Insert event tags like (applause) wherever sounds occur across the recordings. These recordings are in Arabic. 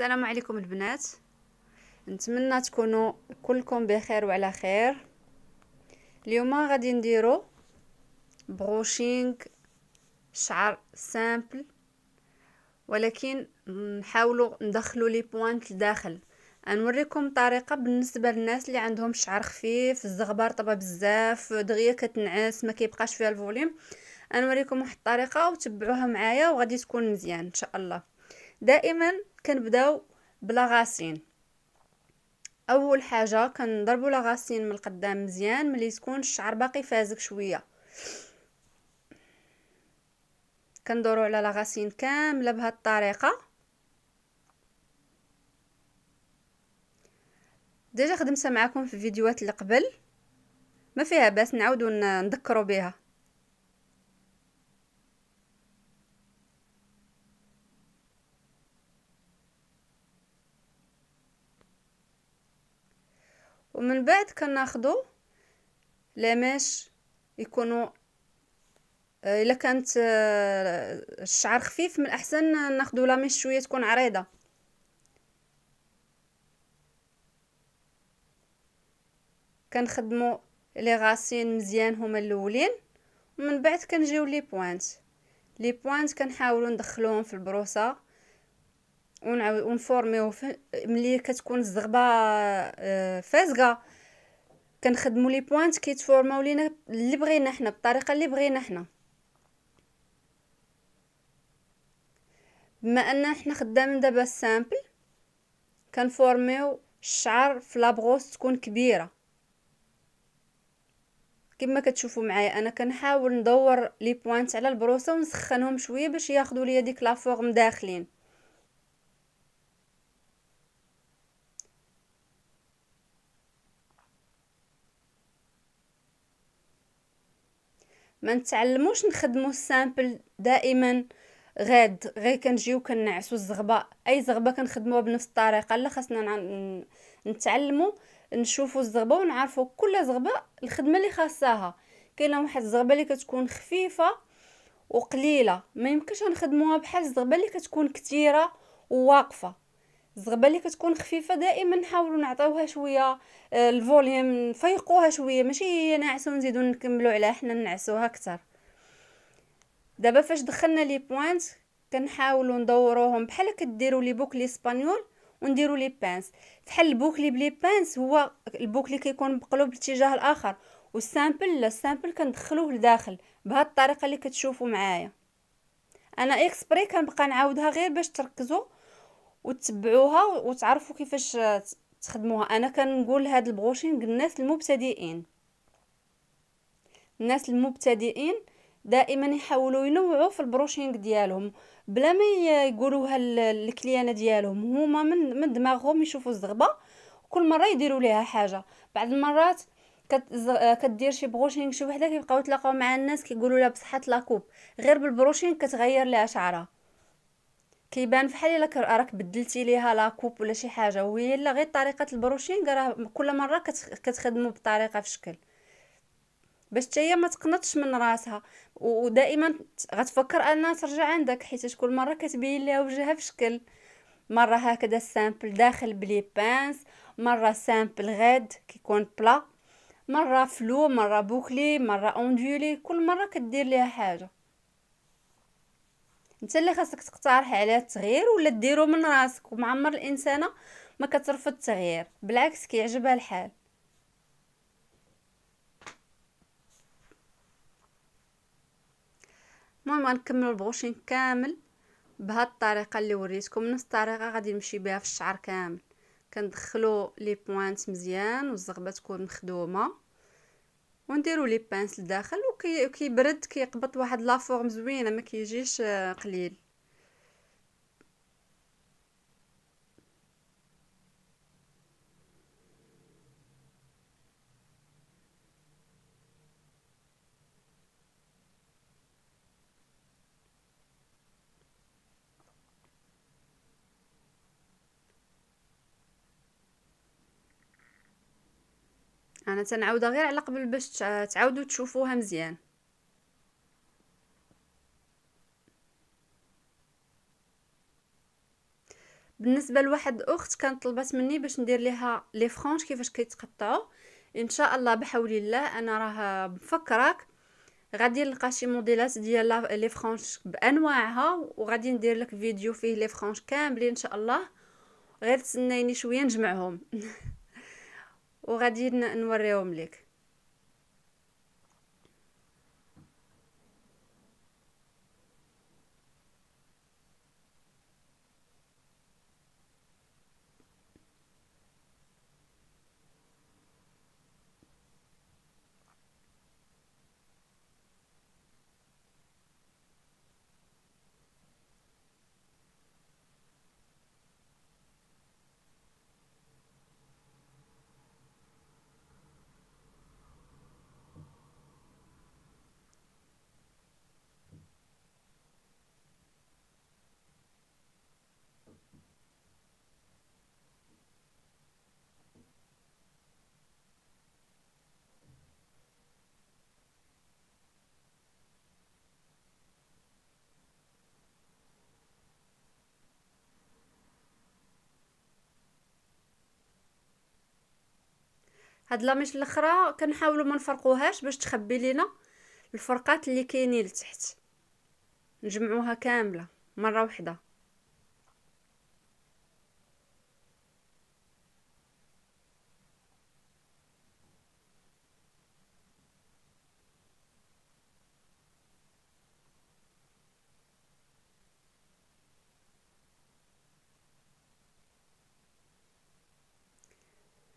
السلام عليكم البنات نتمنى تكونوا كلكم بخير وعلى خير اليوم غادي نديرو بروشينغ شعر سامبل ولكن نحاولوا ندخلوا لي بوينت لداخل غنوريكم طريقه بالنسبه للناس اللي عندهم شعر خفيف الزغبر طبا بزاف دغيا كتنعس ما كيبقاش فيها الفوليوم غنوريكم واحد الطريقه وتبعوها معايا وغادي تكون مزيان ان شاء الله دائما كنبداو بلا غاسين اول حاجه كنضربوا لا غاسين من القدام مزيان ملي تكون الشعر باقي فازك شويه كندورو على لا غاسين كامله بهاد الطريقه ديجا خدمتها معكم في الفيديوهات اللي قبل ما فيها باس نعاودو نذكروا بها ومن بعد كناخدو لاماش يكونوا آه، الا كانت آه، الشعر خفيف من الاحسن ناخدو لاماش شويه تكون عريضه كنخدمو لي غاسين مزيان هما الاولين ومن بعد كنجيو لي بوينت لي بوينت كنحاولو ندخلوهم في البروسه ونعاود ونفورميو ملي كتكون الزغبه آه، فازقه كنخدمو لي بوانت كيتفورماو لينا اللي بغينا حنا بالطريقه اللي بغينا حنا بما ان حنا خدامين دابا سامبل كنفورميو الشعر في لابغوس تكون كبيره كما كتشوفوا معايا انا كنحاول ندور لي بوانت على البروسه ونسخنهم شويه باش ياخذوا ليا ديك لا فورم داخلين ما نتعلموش نخدمو السامبل دائما غاد غير كنجيو كنعسو الزغبه اي زغبه كنخدموها بنفس الطريقه لا خاصنا نتعلمو نشوفو الزغبه ونعرفو كل زغبه الخدمه اللي خاصاها كاينه واحد الزغبه اللي كتكون خفيفه وقليله ما يمكنش نخدموها بحال الزغبه اللي كتكون كثيره وواقفه الزغبه اللي كتكون خفيفه دائما نحاولوا نعطيوها شويه آه، الفوليوم نفيقوها شويه ماشي هي ناعسه ونزيدو نكملو عليها حنا نعسوها اكثر دابا فاش دخلنا لي بوينت كنحاولوا ندوروهم بحال كديروا لي بوكلي اسبانيول ونديروا لي بانس فحال البوكلي بلي بانس هو البوكلي كيكون مقلوب الاتجاه الاخر والسامبل لا السامبل كندخلوه لداخل بهاد الطريقه اللي كتشوفوا معايا انا اكسبري كنبقى نعاودها غير باش تركزوا وتتبعوها وتعرفوا كيفاش تخدموها انا كنقول هاد البروشينغ للناس المبتدئين الناس المبتدئين دائما يحاولوا ينوعوا في البروشينغ ديالهم بلا ما يقولوها للكليانه ديالهم هما من من دماغهم يشوفوا الزغبه كل مره يديروا ليها حاجه بعض المرات كدير شي بروشينغ شي وحده كيبقاو يتلاقاو مع الناس كيقولوا لها بصحه لاكوب غير بالبروشينغ كتغير لها شعرها كيبان فحال الا راك بدلتي ليها لا كوب ولا شي حاجه وهي الا غير طريقه البروشينغ راه كل مره كتخدمو بطريقه في شكل باش حتى ما تقنطش من راسها ودائما غتفكر انها ترجع عندك حيت كل مره كتبين ليها وجهها في شكل مره هكذا سامبل داخل بلي بانس مره سامبل غاد كيكون بلا مره فلو مره بوكلي مره اوندولي كل مره كدير ليها حاجه انت اللي خاصك تقترح على التغيير ولا ديرو من راسك ومعمر الانسانه ما كترفض التغيير بالعكس كيعجبها الحال المهم غنكملوا البروشين كامل بهاد الطريقه اللي وريتكم نفس الطريقه غادي نمشي بها في الشعر كامل كندخلو لي بوينت مزيان والزغبه تكون مخدومه ونديرو لي بانس لداخل وكيبرد كيقبط واحد لافورم زوينه ما كيجيش آه، قليل انا تنعاودها غير على قبل باش تعاودوا تشوفوها مزيان بالنسبه لواحد الاخت كانت طلبات مني باش ندير ليها لي فرونش كيفاش كيتقطعوا ان شاء الله بحول الله انا راه مفكراك غادي نلقى شي موديلات ديال لي فرونش بانواعها وغادي ندير لك فيديو فيه لي فرونش كاملين ان شاء الله غير تسنيني شويه نجمعهم (laughs) وغادي نوريهم لك هاد لاميش الاخرى كنحاولوا ما نفرقوهاش باش تخبي لينا الفرقات اللي كاينين لتحت نجمعوها كامله مره واحده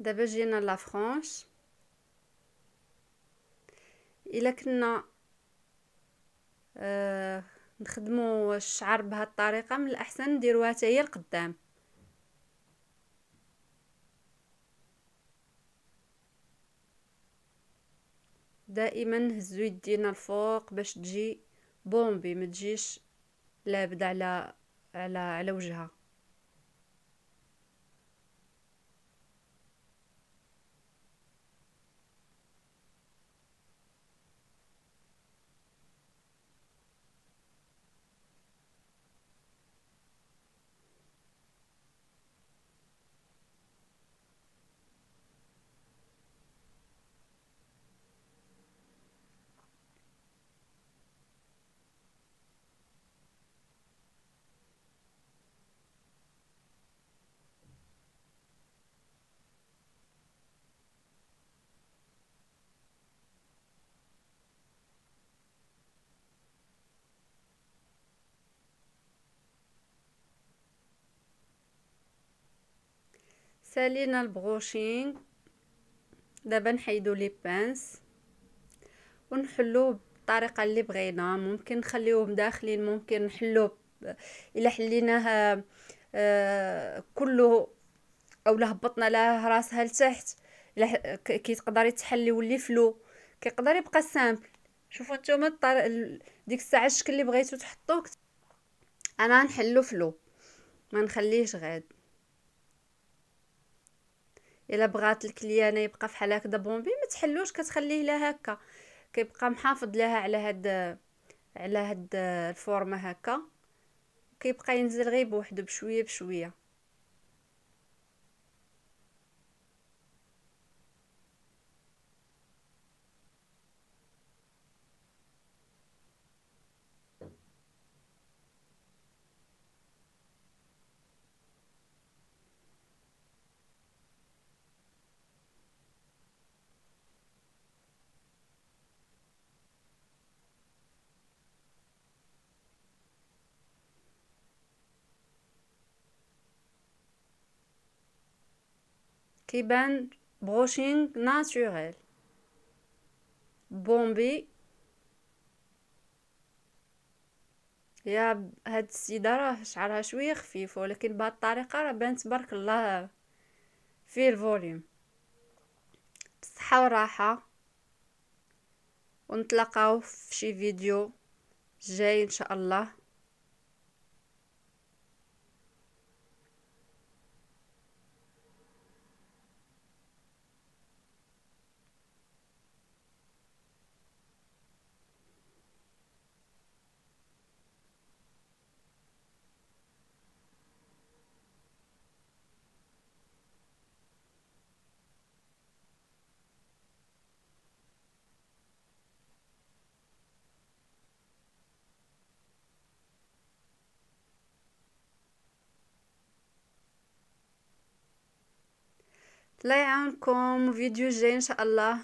دابا جينا لا فرانش الا كنا آه نخدمو الشعر بهذه الطريقه من الاحسن نديروها حتى هي القدام دائما نهزو يدينا الفوق باش تجي بومبي ما تجيش لابد على على على وجهها سالينا البغوشينغ دابا نحيدو لي بانس ونحلوه بالطريقه اللي بغينا ممكن نخليوهم داخلين ممكن نحلوه الا حليناها آه، كله او هبطنا له راسها لتحت كي تقدر يتحل يولي فلو كيقدر يبقى سامبل شوفوا نتوما ديك الساعه الشكل اللي بغيتو تحطوه انا نحلو فلو ما نخليهش غاد الا بغات الكليانه يبقى فحال هكدا بومبي ما تحلوش كتخليه لها هكا كيبقى محافظ لها على هاد على هاد الفورمه هكا كيبقى ينزل غير بوحدو بشويه بشويه كيبان بروشينغ ناتوريل بومبي يا هاد السيدة راه شعرها شوية خفيف ولكن بهاد الطريقة راه بان تبارك الله فيه الفوليوم بالصحة والراحة ونتلاقاو في شي فيديو جاي ان شاء الله الله يعاونكم وفيديو جاي ان شاء الله